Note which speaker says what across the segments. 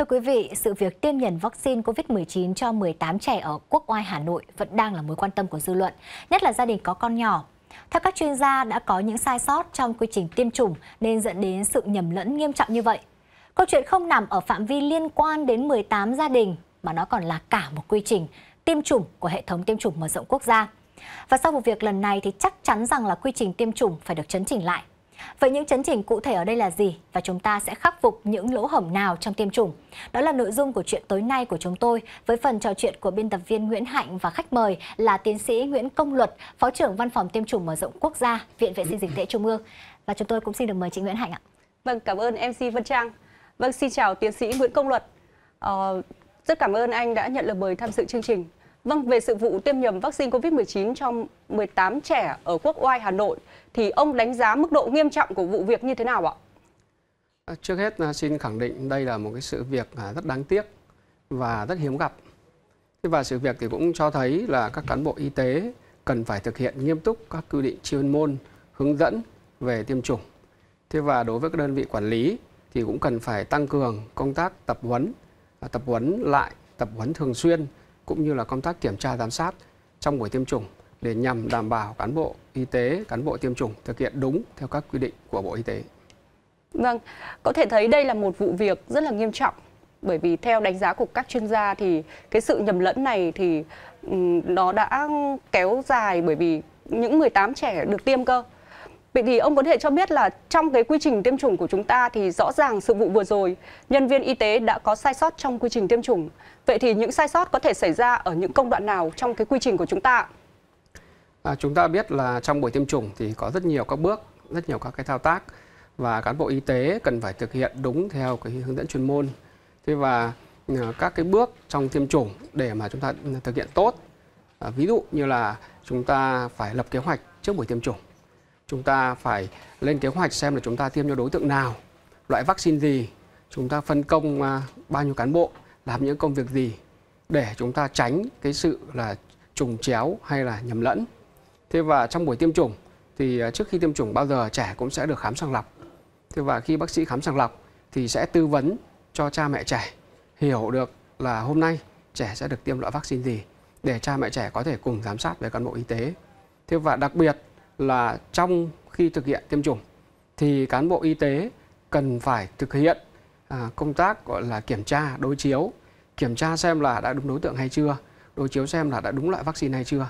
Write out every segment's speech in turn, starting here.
Speaker 1: Thưa quý vị, sự việc tiêm nhận vaccine COVID-19 cho 18 trẻ ở Quốc Oai, Hà Nội vẫn đang là mối quan tâm của dư luận, nhất là gia đình có con nhỏ. Theo các chuyên gia, đã có những sai sót trong quy trình tiêm chủng nên dẫn đến sự nhầm lẫn nghiêm trọng như vậy. Câu chuyện không nằm ở phạm vi liên quan đến 18 gia đình, mà nó còn là cả một quy trình tiêm chủng của hệ thống tiêm chủng mở rộng quốc gia. Và sau vụ việc lần này thì chắc chắn rằng là quy trình tiêm chủng phải được chấn chỉnh lại Vậy những chấn chỉnh cụ thể ở đây là gì và chúng ta sẽ khắc phục những lỗ hổng nào trong tiêm chủng? Đó là nội dung của chuyện tối nay của chúng tôi với phần trò chuyện của biên tập viên Nguyễn Hạnh và khách mời là tiến sĩ Nguyễn Công Luật, Phó trưởng Văn phòng Tiêm chủng mở rộng quốc gia, Viện Vệ sinh Dịch tễ Trung ương. Và chúng tôi cũng xin được mời chị Nguyễn Hạnh ạ.
Speaker 2: Vâng, cảm ơn MC Vân Trang. Vâng, xin chào tiến sĩ Nguyễn Công Luật. Ờ, rất cảm ơn anh đã nhận lời mời tham dự chương trình. Vâng, về sự vụ tiêm nhầm vaccine COVID-19 trong 18 trẻ ở Quốc Oai, Hà Nội – thì ông đánh giá mức độ nghiêm trọng của vụ việc như thế nào ạ?
Speaker 3: À, trước hết à, xin khẳng định đây là một cái sự việc à, rất đáng tiếc và rất hiếm gặp. Và sự việc thì cũng cho thấy là các cán bộ y tế cần phải thực hiện nghiêm túc các quy định chuyên môn, hướng dẫn về tiêm chủng. Thế và đối với các đơn vị quản lý thì cũng cần phải tăng cường công tác tập huấn, tập huấn lại, tập huấn thường xuyên cũng như là công tác kiểm tra giám sát trong buổi tiêm chủng để nhằm đảm bảo cán bộ y tế, cán bộ tiêm chủng thực hiện đúng theo các quy định của Bộ Y tế.
Speaker 2: Vâng, có thể thấy đây là một vụ việc rất là nghiêm trọng bởi vì theo đánh giá của các chuyên gia thì cái sự nhầm lẫn này thì nó đã kéo dài bởi vì những 18 trẻ được tiêm cơ. Vậy thì ông có thể cho biết là trong cái quy trình tiêm chủng của chúng ta thì rõ ràng sự vụ vừa rồi, nhân viên y tế đã có sai sót trong quy trình tiêm chủng. Vậy thì những sai sót có thể xảy ra ở những công đoạn nào trong cái quy trình của
Speaker 3: chúng ta À, chúng ta biết là trong buổi tiêm chủng thì có rất nhiều các bước, rất nhiều các cái thao tác và cán bộ y tế cần phải thực hiện đúng theo cái hướng dẫn chuyên môn. Thế và à, các cái bước trong tiêm chủng để mà chúng ta thực hiện tốt. À, ví dụ như là chúng ta phải lập kế hoạch trước buổi tiêm chủng. Chúng ta phải lên kế hoạch xem là chúng ta tiêm cho đối tượng nào, loại vaccine gì, chúng ta phân công à, bao nhiêu cán bộ làm những công việc gì để chúng ta tránh cái sự là trùng chéo hay là nhầm lẫn. Thế và trong buổi tiêm chủng thì à, trước khi tiêm chủng bao giờ trẻ cũng sẽ được khám sàng lọc. Thế và khi bác sĩ khám sàng lọc thì sẽ tư vấn cho cha mẹ trẻ hiểu được là hôm nay trẻ sẽ được tiêm loại vaccine gì để cha mẹ trẻ có thể cùng giám sát với cán bộ y tế. Thế và đặc biệt là trong khi thực hiện tiêm chủng thì cán bộ y tế cần phải thực hiện à, công tác gọi là kiểm tra đối chiếu, kiểm tra xem là đã đúng đối tượng hay chưa, đối chiếu xem là đã đúng loại vaccine hay chưa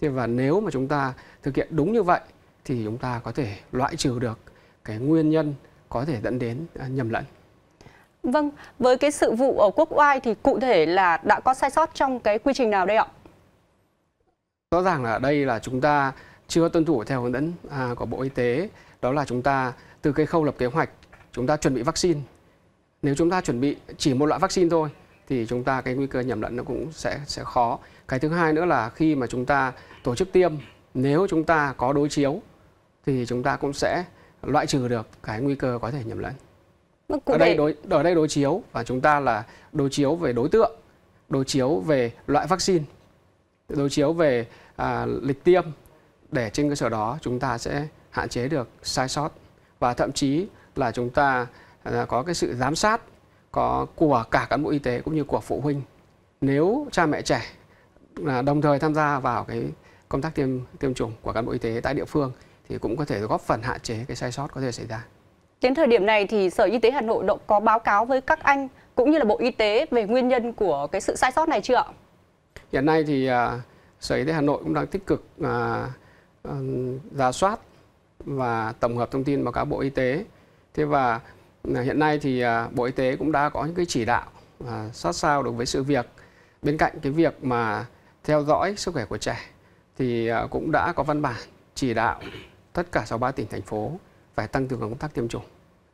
Speaker 3: thế và nếu mà chúng ta thực hiện đúng như vậy thì chúng ta có thể loại trừ được cái nguyên nhân có thể dẫn đến à, nhầm lẫn
Speaker 2: Vâng, với cái sự vụ ở Quốc Oai thì cụ thể là đã có sai sót trong cái quy trình nào đây ạ?
Speaker 3: Rõ ràng là đây là chúng ta chưa tuân thủ theo hướng dẫn à, của Bộ Y tế. Đó là chúng ta từ cái khâu lập kế hoạch, chúng ta chuẩn bị vaccine. Nếu chúng ta chuẩn bị chỉ một loại vaccine thôi thì chúng ta cái nguy cơ nhầm lẫn nó cũng sẽ sẽ khó. Cái thứ hai nữa là khi mà chúng ta tổ chức tiêm, nếu chúng ta có đối chiếu thì chúng ta cũng sẽ loại trừ được cái nguy cơ có thể nhầm lẫn. Vâng, ở đây đối ở đây đối chiếu và chúng ta là đối chiếu về đối tượng, đối chiếu về loại vaccine, đối chiếu về à, lịch tiêm để trên cơ sở đó chúng ta sẽ hạn chế được sai sót và thậm chí là chúng ta à, có cái sự giám sát có của cả cán bộ y tế cũng như của phụ huynh nếu cha mẹ trẻ à, đồng thời tham gia vào cái công tác tiêm tiêm chủng của cán bộ y tế tại địa phương thì cũng có thể góp phần hạn chế cái sai sót có thể xảy ra.
Speaker 2: Đến thời điểm này thì Sở Y tế Hà Nội có báo cáo với các anh cũng như là Bộ Y tế về nguyên nhân của cái sự sai sót này chưa ạ?
Speaker 3: Hiện nay thì à, Sở Y tế Hà Nội cũng đang tích cực uh, uh, giả soát và tổng hợp thông tin báo cáo Bộ Y tế. Thế và Hiện nay thì à, Bộ Y tế cũng đã có những cái chỉ đạo à, sát sao đối với sự việc. Bên cạnh cái việc mà theo dõi sức khỏe của trẻ thì à, cũng đã có văn bản chỉ đạo tất cả 63 tỉnh thành phố phải tăng cường công tác tiêm chủng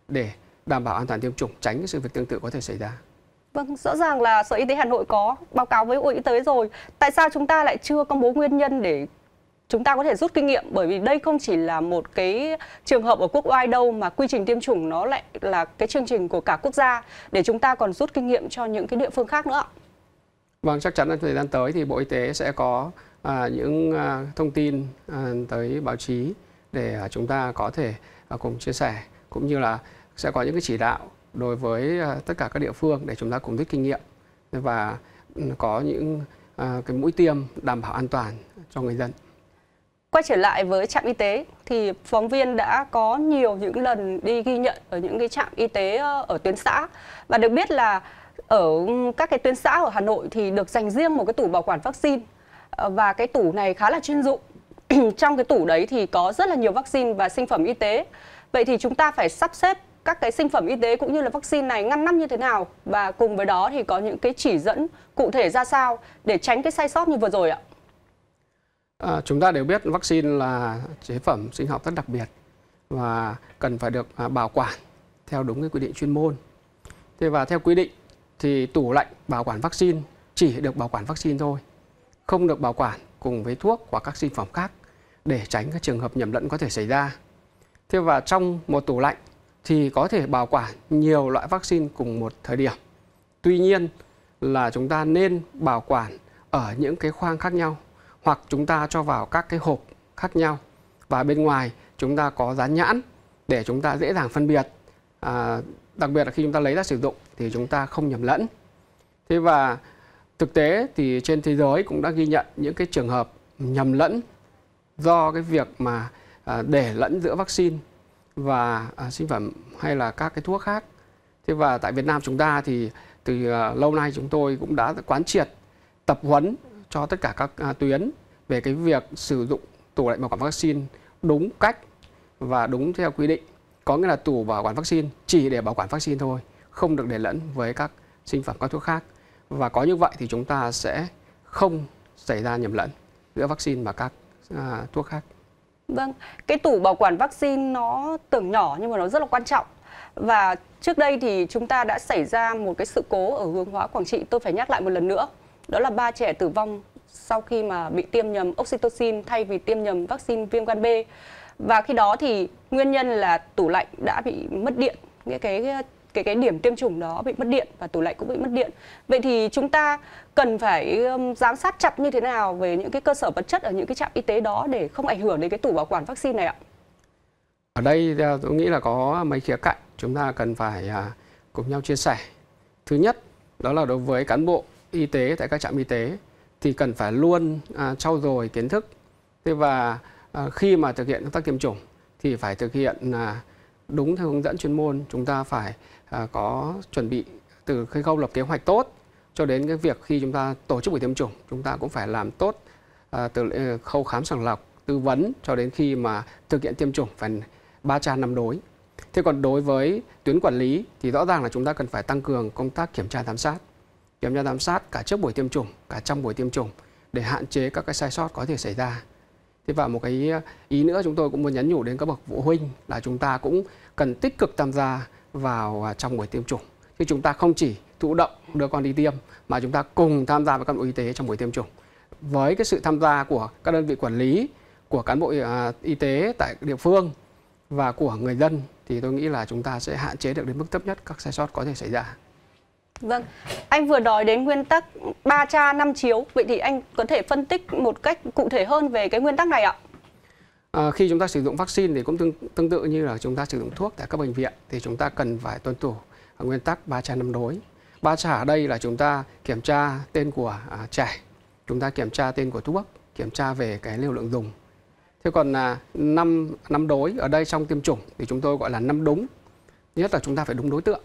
Speaker 3: để đảm bảo an toàn tiêm chủng tránh cái sự việc tương tự có thể xảy ra.
Speaker 2: Vâng, rõ ràng là Sở Y tế Hà Nội có báo cáo với Bộ Y tế rồi. Tại sao chúng ta lại chưa công bố nguyên nhân để chúng ta có thể rút kinh nghiệm bởi vì đây không chỉ là một cái trường hợp ở quốc oai đâu mà quy trình tiêm chủng nó lại là cái chương trình của cả quốc gia để chúng ta còn rút kinh nghiệm cho những cái địa phương khác nữa.
Speaker 3: Vâng, chắc chắn là thời gian tới thì Bộ Y tế sẽ có à, những à, thông tin à, tới báo chí để à, chúng ta có thể à, cùng chia sẻ cũng như là sẽ có những cái chỉ đạo đối với à, tất cả các địa phương để chúng ta cùng rút kinh nghiệm và ừ, có những à, cái mũi tiêm đảm bảo an toàn cho người dân.
Speaker 2: Quay trở lại với trạm y tế thì phóng viên đã có nhiều những lần đi ghi nhận ở những cái trạm y tế ờ, ở tuyến xã và được biết là ở các cái tuyến xã ở Hà Nội thì được dành riêng một cái tủ bảo quản vaccine ờ, và cái tủ này khá là chuyên dụng. Trong cái tủ đấy thì có rất là nhiều vaccine và sinh phẩm y tế. Vậy thì chúng ta phải sắp xếp các cái sinh phẩm y tế cũng như là vaccine này ngăn nắp như thế nào và cùng với đó thì có những cái chỉ dẫn cụ thể ra sao để tránh cái sai sót như vừa rồi ạ?
Speaker 3: À, chúng ta đều biết vaccine là chế phẩm sinh học rất đặc biệt và cần phải được à, bảo quản theo đúng cái quy định chuyên môn. Thế và theo quy định thì tủ lạnh bảo quản vaccine chỉ được bảo quản vaccine thôi, không được bảo quản cùng với thuốc hoặc các sinh phẩm khác để tránh các trường hợp nhầm lẫn có thể xảy ra. Thế và trong một tủ lạnh thì có thể bảo quản nhiều loại vaccine cùng một thời điểm. Tuy nhiên là chúng ta nên bảo quản ở những cái khoang khác nhau hoặc chúng ta cho vào các cái hộp khác nhau và bên ngoài chúng ta có dán nhãn để chúng ta dễ dàng phân biệt à, đặc biệt là khi chúng ta lấy ra sử dụng thì chúng ta không nhầm lẫn thế và thực tế thì trên thế giới cũng đã ghi nhận những cái trường hợp nhầm lẫn do cái việc mà à, để lẫn giữa vaccine và à, sinh phẩm hay là các cái thuốc khác thế và tại Việt Nam chúng ta thì từ à, lâu nay chúng tôi cũng đã quán triệt tập huấn cho tất cả các à, tuyến về cái việc sử dụng tủ lạnh bảo quản vaccine đúng cách và đúng theo quy định. Có nghĩa là tủ bảo quản vaccine chỉ để bảo quản vaccine thôi, không được để lẫn với các sinh phẩm các thuốc khác. Và có như vậy thì chúng ta sẽ không xảy ra nhầm lẫn giữa vaccine và các à, thuốc khác.
Speaker 2: Vâng, cái tủ bảo quản vaccine nó tưởng nhỏ nhưng mà nó rất là quan trọng. Và trước đây thì chúng ta đã xảy ra một cái sự cố ở Hương Hóa Quảng Trị, tôi phải nhắc lại một lần nữa đó là ba trẻ tử vong sau khi mà bị tiêm nhầm oxytocin thay vì tiêm nhầm vaccine viêm gan B. Và khi đó thì nguyên nhân là tủ lạnh đã bị mất điện, nghĩa cái cái cái điểm tiêm chủng đó bị mất điện và tủ lạnh cũng bị mất điện. Vậy thì chúng ta cần phải um, giám sát chặt như thế nào về những cái cơ sở vật chất ở những cái trạm y tế đó để không ảnh hưởng đến cái tủ bảo quản vaccine này ạ?
Speaker 3: Ở đây à, tôi nghĩ là có mấy khía cạnh chúng ta cần phải à, cùng nhau chia sẻ. Thứ nhất đó là đối với cán bộ y tế tại các trạm y tế thì cần phải luôn à, trau dồi kiến thức thế và à, khi mà thực hiện công tác tiêm chủng thì phải thực hiện à, đúng theo hướng dẫn chuyên môn chúng ta phải à, có chuẩn bị từ cái khâu lập kế hoạch tốt cho đến cái việc khi chúng ta tổ chức buổi tiêm chủng chúng ta cũng phải làm tốt à, từ ờ, khâu khám sàng lọc tư vấn cho đến khi mà thực hiện tiêm chủng phải ba cha năm đối thế còn đối với tuyến quản lý thì rõ ràng là chúng ta cần phải tăng cường công tác kiểm tra giám sát kiểm tra giám sát cả trước buổi tiêm chủng, cả trong buổi tiêm chủng để hạn chế các cái sai sót có thể xảy ra. Thế và một cái ờ, ý nữa chúng tôi cũng muốn nhắn nhủ đến các bậc phụ huynh là chúng ta cũng cần tích cực tham gia vào à, trong buổi tiêm chủng. Chứ chúng ta không chỉ thụ động đưa con đi tiêm mà chúng ta cùng tham gia với các bộ y tế trong buổi tiêm chủng. Với cái sự tham gia của các đơn vị quản lý, của cán bộ à, y tế tại địa phương và của người dân thì tôi nghĩ là chúng ta sẽ hạn chế được đến mức thấp nhất các sai sót có thể xảy ra.
Speaker 2: Vâng, anh vừa nói đến nguyên tắc ba cha năm chiếu, vậy thì anh có thể phân tích một cách cụ thể hơn về cái nguyên tắc này ạ?
Speaker 3: À, khi chúng ta sử dụng vaccine thì cũng tương, tương tự như là chúng ta sử dụng thuốc tại các bệnh viện thì chúng ta cần phải tuân thủ nguyên tắc ba cha năm đối. Ba cha ở đây là chúng ta kiểm tra tên của à, trẻ, chúng ta kiểm tra tên của thuốc, kiểm tra về cái liều lượng dùng. Thế còn à, năm năm đối ở đây trong tiêm chủng thì chúng tôi gọi là năm đúng. Nhất là chúng ta phải đúng đối tượng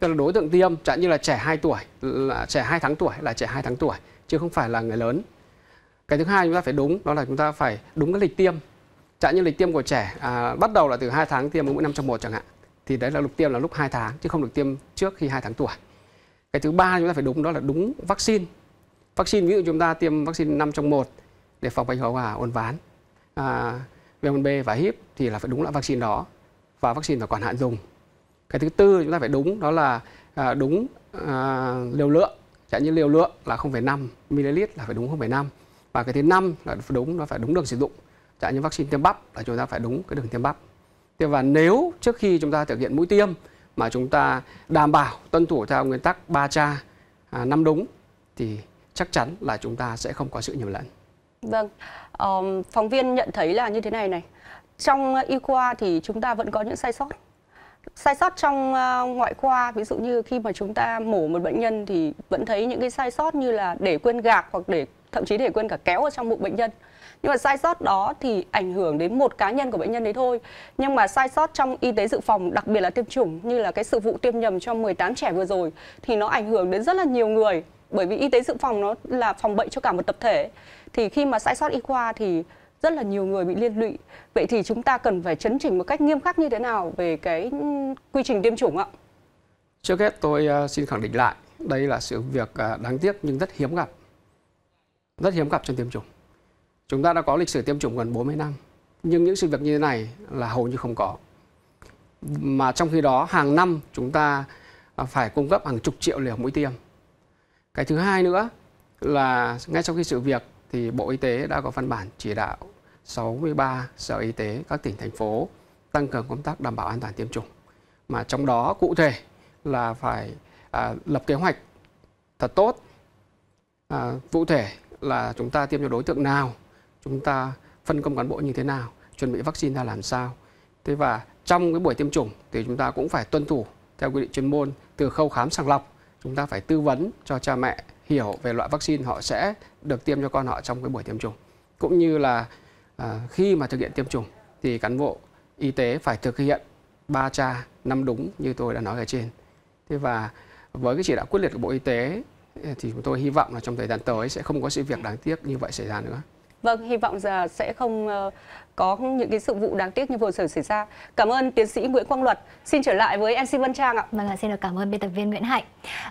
Speaker 3: tức là đối tượng tiêm chẳng như là trẻ 2 tuổi là trẻ 2 tháng tuổi là trẻ 2 tháng tuổi chứ không phải là người lớn cái thứ hai chúng ta phải đúng đó là chúng ta phải đúng cái lịch tiêm chẳng như lịch tiêm của trẻ à, bắt đầu là từ 2 tháng tiêm mỗi năm trong một chẳng hạn thì đấy là lục tiêm là lúc 2 tháng chứ không được tiêm trước khi 2 tháng tuổi cái thứ ba chúng ta phải đúng đó là đúng vaccine vaccine ví dụ chúng ta tiêm vaccine 5 trong một để phòng bệnh hậu quả uốn ván à, viêm B và hiếp thì là phải đúng loại vaccine đó và vaccine phải còn hạn dùng cái thứ tư chúng ta phải đúng đó là à, đúng à, liều lượng chẳng như liều lượng là 0,5 ml là phải đúng 0,5 và cái thứ năm là đúng nó phải đúng đường sử dụng chẳng như vaccine tiêm bắp là chúng ta phải đúng cái đường tiêm bắp thế và nếu trước khi chúng ta thực hiện mũi tiêm mà chúng ta đảm bảo tuân thủ theo nguyên tắc ba cha à, năm đúng thì chắc chắn là chúng ta sẽ không có sự nhầm lẫn
Speaker 2: vâng um, phóng viên nhận thấy là như thế này này trong y khoa thì chúng ta vẫn có những sai sót sai sót trong ờ, ngoại khoa ví dụ như khi mà chúng ta mổ một bệnh nhân thì vẫn thấy những cái sai sót như là để quên gạc hoặc để thậm chí để quên cả kéo ở trong bụng bệnh nhân nhưng mà sai sót đó thì ảnh hưởng đến một cá nhân của bệnh nhân đấy thôi nhưng mà sai sót trong y tế dự phòng đặc biệt là tiêm chủng như là cái sự vụ tiêm nhầm cho 18 trẻ vừa rồi thì nó ảnh hưởng đến rất là nhiều người bởi vì y tế dự phòng nó là phòng bệnh cho cả một tập thể thì khi mà sai sót y khoa thì rất là nhiều người bị liên lụy. Vậy thì chúng ta cần phải chấn chỉnh một cách nghiêm khắc như thế nào về cái ừ, quy trình tiêm chủng ạ?
Speaker 3: Trước hết tôi ờ, xin khẳng định lại, đây là sự việc ờ, đáng tiếc nhưng rất hiếm gặp. Rất hiếm gặp trong tiêm chủng. Chúng ta đã có lịch sử tiêm chủng gần 40 năm, nhưng những sự việc như thế này là hầu như không có. Mà trong khi đó hàng năm chúng ta ờ, phải cung cấp hàng chục triệu liều mũi tiêm. Cái thứ hai nữa là ngay sau khi sự việc thì Bộ Y tế đã có văn bản chỉ đạo 63 sở y tế các tỉnh thành phố tăng cường công tác đảm bảo an toàn tiêm chủng mà trong đó cụ thể là phải à, lập kế hoạch thật tốt à, cụ thể là chúng ta tiêm cho đối tượng nào chúng ta phân công cán bộ như thế nào chuẩn bị vaccine ra làm sao thế và trong cái buổi tiêm chủng thì chúng ta cũng phải tuân thủ theo quy định chuyên môn từ khâu khám sàng lọc chúng ta phải tư vấn cho cha mẹ hiểu về loại vaccine họ sẽ được tiêm cho con họ trong cái buổi tiêm chủng cũng như là à, khi mà thực hiện tiêm chủng thì cán bộ y tế phải thực hiện ba cha năm đúng như tôi đã nói ở trên thế và với cái chỉ đạo quyết liệt của bộ y tế thì chúng tôi hy vọng là trong thời gian tới sẽ không có sự việc đáng tiếc như vậy xảy ra nữa
Speaker 2: Vâng, hy vọng là sẽ không ờ, có những cái sự vụ đáng tiếc như vừa rồi xảy ra. Cảm
Speaker 1: ơn tiến sĩ Nguyễn Quang Luật. Xin trở lại với MC Vân Trang ạ. Vâng, xin được cảm ơn biên tập viên Nguyễn Hạnh.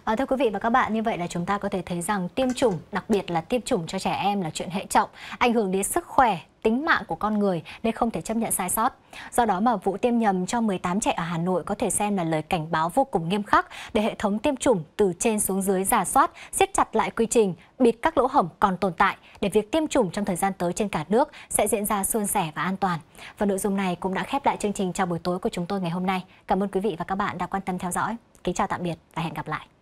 Speaker 1: À, thưa quý vị và các bạn, như vậy là chúng ta có thể thấy rằng tiêm chủng, đặc biệt là tiêm chủng cho trẻ em là chuyện hệ trọng, ảnh hưởng đến sức khỏe, tính mạng của con người nên không thể chấp nhận sai sót. Do đó mà vụ tiêm nhầm cho 18 trẻ ở Hà Nội có thể xem là lời cảnh báo vô cùng nghiêm khắc để hệ thống tiêm chủng từ trên xuống dưới giả soát, siết chặt lại quy trình, bịt các lỗ hổng còn tồn tại để việc tiêm chủng trong thời gian tới trên cả nước sẽ diễn ra suôn sẻ và an toàn. Và nội dung này cũng đã khép lại chương trình chào buổi tối của chúng tôi ngày hôm nay. Cảm ơn quý vị và các bạn đã quan tâm theo dõi. Kính chào tạm biệt và hẹn gặp lại.